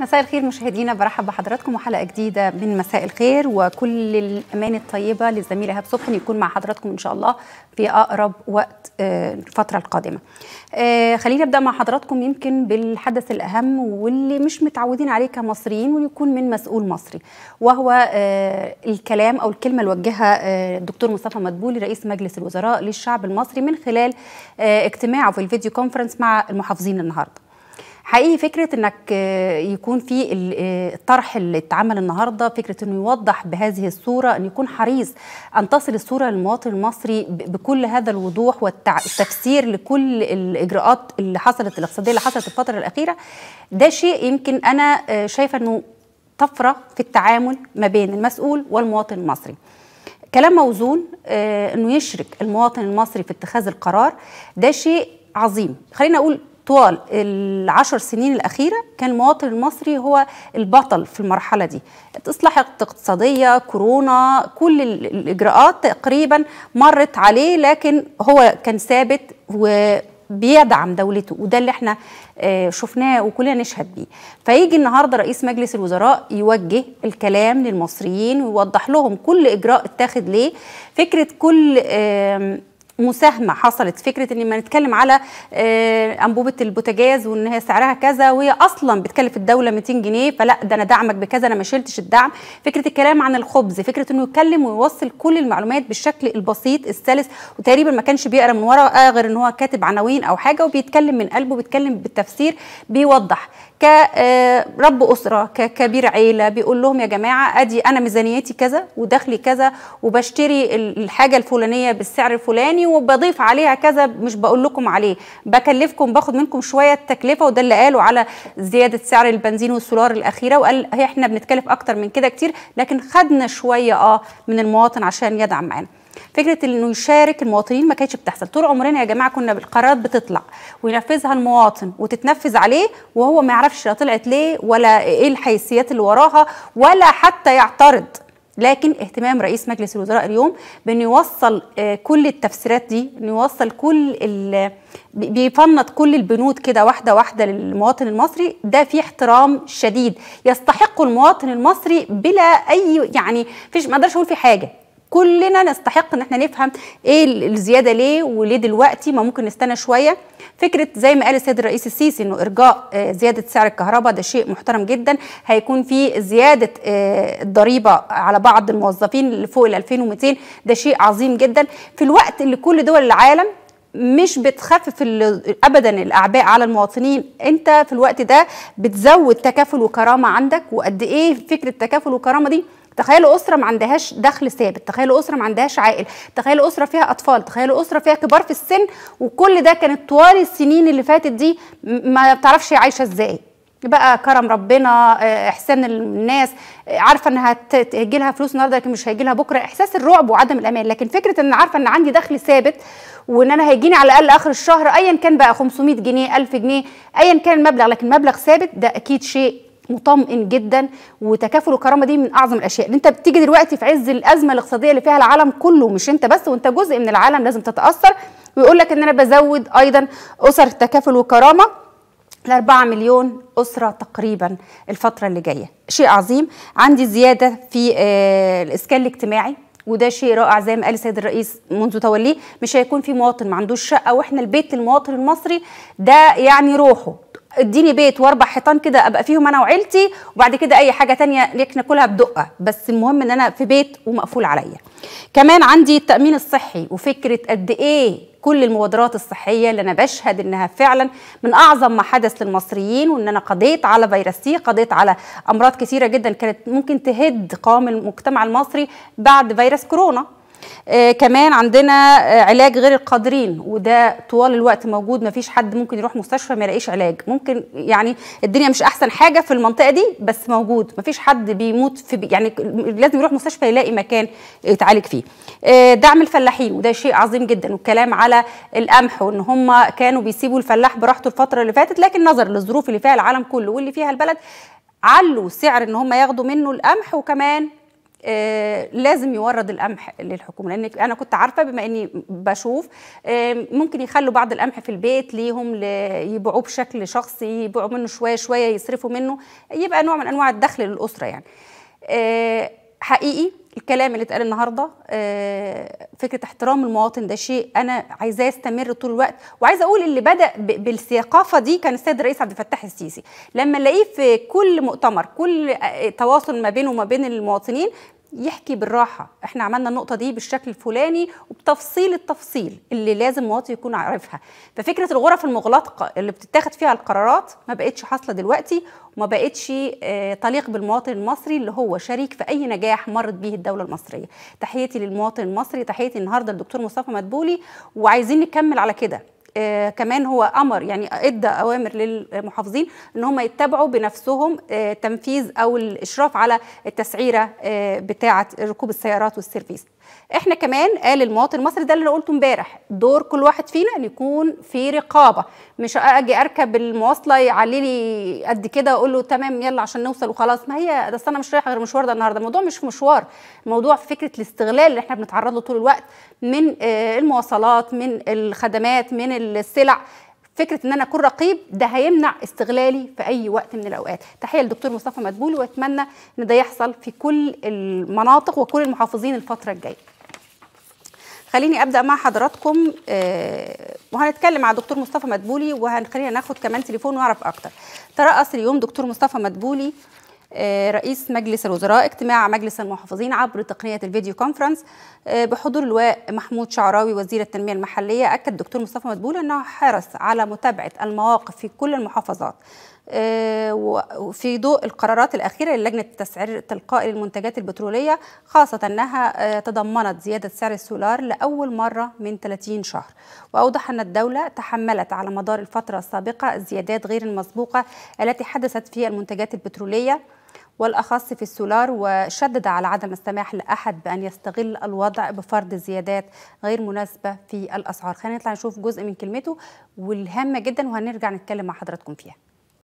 مساء الخير مشاهدينا برحب بحضراتكم وحلقه جديده من مساء الخير وكل الامان الطيبه للزميل ايهاب صبحي يكون مع حضراتكم ان شاء الله في اقرب وقت آه، الفتره القادمه. آه، خلينا ابدا مع حضراتكم يمكن بالحدث الاهم واللي مش متعودين عليه كمصريين ويكون من مسؤول مصري وهو آه، الكلام او الكلمه اللي وجهها الدكتور مصطفى مدبولي رئيس مجلس الوزراء للشعب المصري من خلال اجتماعه في الفيديو كونفرنس مع المحافظين النهارده. حقيقي فكره انك آه، يكون في الطرح آه، اللي اتعمل النهارده فكره انه يوضح بهذه الصوره ان يكون حريص ان تصل الصوره للمواطن المصري بكل هذا الوضوح والتفسير لكل الاجراءات اللي حصلت الاقتصاديه اللي حصلت الفتره الاخيره ده شيء يمكن انا آه، شايفه انه طفره في التعامل ما بين المسؤول والمواطن المصري كلام موزون انه يشرك المواطن المصري في اتخاذ القرار ده شيء عظيم خلينا اقول طوال العشر سنين الأخيرة كان المواطن المصري هو البطل في المرحلة دي إصلاح اقتصادية كورونا كل الإجراءات تقريبا مرت عليه لكن هو كان ثابت و بيدعم دولته وده اللي احنا آه، شفناه وكلنا نشهد بيه فيجي النهارده رئيس مجلس الوزراء يوجه الكلام للمصريين ويوضح لهم كل اجراء اتاخد ليه فكره كل مساهمه حصلت فكره ان ما نتكلم على آه، انبوبه البوتاجاز وان هي سعرها كذا وهي اصلا بتكلف الدوله 200 جنيه فلا ده انا دعمك بكذا انا ما شلتش الدعم فكره الكلام عن الخبز فكره انه يتكلم ويوصل كل المعلومات بالشكل البسيط السلس وتقريبا ما كانش بيقرا من ورا آه، غير ان هو كاتب عناوين او حاجه وبيتكلم من قلبه بيتكلم بالتفسير بيوضح كرب آه، اسره ككبير عيله بيقول لهم يا جماعه ادي انا ميزانيتي كذا ودخلي كذا وبشتري الحاجه الفلانيه بالسعر الفلاني وبضيف عليها كذا مش بقول لكم عليه بكلفكم باخد منكم شويه تكلفة وده اللي قاله على زياده سعر البنزين والسولار الاخيره وقال هي احنا بنتكلف اكتر من كده كتير لكن خدنا شويه اه من المواطن عشان يدعم معانا فكره انه يشارك المواطنين ما كانتش بتحصل طول عمرنا يا جماعه كنا بالقرارات بتطلع وينفذها المواطن وتتنفذ عليه وهو ما يعرفش طلعت ليه ولا ايه الحيثيات اللي وراها ولا حتى يعترض لكن اهتمام رئيس مجلس الوزراء اليوم بأن يوصل آه، كل التفسيرات دي أن يوصل كل بيفنط كل البنود كده واحده واحده للمواطن المصري ده في احترام شديد يستحقه المواطن المصري بلا اي يعني فيش ما اقدرش اقول في حاجه كلنا نستحق ان احنا نفهم ايه الزياده ليه وليه دلوقتي ما ممكن نستنى شويه فكره زي ما قال السيد الرئيس السيسي انه ارجاء آه، زياده سعر الكهرباء ده شيء محترم جدا هيكون في زياده آه، الضريبه على بعض الموظفين اللي فوق ال 2200 ده شيء عظيم جدا في الوقت اللي كل دول العالم مش بتخفف ابدا الاعباء على المواطنين انت في الوقت ده بتزود تكافل وكرامه عندك وقد ايه فكره تكافل وكرامه دي تخيلوا اسره ما عندهاش دخل ثابت تخيلوا اسره ما عندهاش عائل تخيلوا اسره فيها اطفال تخيلوا اسره فيها كبار في السن وكل ده كانت طوال السنين اللي فاتت دي ما بتعرفش عايشه ازاي بقى كرم ربنا آه، احسان الناس آه، عارفه ان هتجي لها فلوس النهارده لكن مش هيجي لها بكره احساس الرعب وعدم الامان لكن فكره ان عارفه ان عندي دخل ثابت وان انا هيجيني على الاقل اخر الشهر ايا كان بقى 500 جنيه 1000 جنيه ايا كان المبلغ لكن مبلغ ثابت ده اكيد شيء مطمئن جدا وتكافل الكرامه دي من اعظم الاشياء اللي انت بتيجي دلوقتي في عز الازمه الاقتصاديه اللي فيها العالم كله مش انت بس وانت جزء من العالم لازم تتاثر ويقول لك ان انا بزود ايضا اسر التكافل والكرامه ل 4 مليون اسره تقريبا الفتره اللي جايه شيء عظيم عندي زياده في آه، الاسكان الاجتماعي وده شيء رائع زي ما قال السيد الرئيس منذ توليه مش هيكون في مواطن ما عندوش شقه واحنا البيت المواطن المصري ده يعني روحه اديني بيت واربع حيطان كده ابقى فيهم انا وعيلتي وبعد كده اي حاجه تانية ليك ناكلها بدقه بس المهم ان انا في بيت ومقفول عليا كمان عندي التامين الصحي وفكره قد ايه كل المبادرات الصحيه اللي انا بشهد انها فعلا من اعظم ما حدث للمصريين وان انا قضيت على فيروس سي قضيت على امراض كثيره جدا كانت ممكن تهد قوام المجتمع المصري بعد فيروس كورونا آه كمان عندنا آه علاج غير القادرين وده طوال الوقت موجود ما فيش حد ممكن يروح مستشفى ما يلاقيش علاج ممكن يعني الدنيا مش احسن حاجه في المنطقه دي بس موجود ما فيش حد بيموت في بي يعني لازم يروح مستشفى يلاقي مكان يتعالج فيه آه دعم الفلاحين وده شيء عظيم جدا والكلام على القمح وان هم كانوا بيسيبوا الفلاح براحته الفتره اللي فاتت لكن نظر للظروف اللي فيها العالم كله واللي فيها البلد علوا سعر ان هم ياخدوا منه القمح وكمان آه، لازم يورد القمح للحكومه لان انا كنت عارفه بما اني بشوف آه، ممكن يخلوا بعض القمح في البيت ليهم يبيعوه بشكل شخصي يبيعوا منه شويه شويه يصرفوا منه يبقى نوع من انواع الدخل للاسره يعني آه، حقيقي الكلام اللي اتقال النهارده آه، فكره احترام المواطن ده شيء انا عايزاه يستمر طول الوقت وعايزه اقول اللي بدا بالثقافه دي كان السيد الرئيس عبد الفتاح السيسي لما الاقيه في كل مؤتمر كل آه، تواصل ما بينه وما بين المواطنين يحكي بالراحه احنا عملنا النقطه دي بالشكل الفلاني وبتفصيل التفصيل اللي لازم مواطن يكون عارفها ففكره الغرف المغلقه اللي بتتاخد فيها القرارات ما بقتش حاصله دلوقتي وما بقتش آه، تليق بالمواطن المصري اللي هو شريك في اي نجاح مرت به الدوله المصريه تحيتي للمواطن المصري تحيتي النهارده للدكتور مصطفى مدبولي وعايزين نكمل على كده آه، كمان هو امر يعني ادى اوامر للمحافظين ان هم يتبعوا بنفسهم آه، تنفيذ او الاشراف على التسعيره آه، بتاعه ركوب السيارات والسيرفيس احنا كمان قال المواطن المصري ده اللي قلته امبارح دور كل واحد فينا ان يكون في رقابه مش اجي اركب المواصله يعلي لي قد كده واقول له تمام يلا عشان نوصل وخلاص ما هي ده انا مش رايح غير مشوار ده النهارده الموضوع مش مشوار الموضوع في فكره الاستغلال اللي احنا بنتعرض له طول الوقت من المواصلات من الخدمات من السلع فكره ان انا اكون رقيب ده هيمنع استغلالي في اي وقت من الاوقات تحيه للدكتور مصطفى مدبول واتمنى ان ده يحصل في كل المناطق وكل المحافظين الفتره الجايه خليني ابدا مع حضراتكم آه وهنتكلم مع دكتور مصطفى مدبولي وهنخلينا ناخد كمان تليفون واعرف اكتر ترأس اليوم دكتور مصطفى مدبولي آه، رئيس مجلس الوزراء اجتماع مجلس المحافظين عبر تقنية الفيديو كونفرنس آه، بحضور اللواء محمود شعراوي وزير التنمية المحلية أكد الدكتور مصطفى مدبول أنه حرص على متابعة المواقف في كل المحافظات آه، وفي ضوء القرارات الأخيرة للجنة التسعير التلقائي للمنتجات البترولية خاصة أنها تضمنت زيادة سعر السولار لأول مرة من 30 شهر وأوضح أن الدولة تحملت على مدار الفترة السابقة الزيادات غير المسبوقة التي حدثت في المنتجات البترولية والأخص في السولار وشدد على عدم السماح لأحد بأن يستغل الوضع بفرض زيادات غير مناسبة في الأسعار خلينا نطلع نشوف جزء من كلمته والهامة جدا وهنرجع نتكلم مع حضراتكم فيها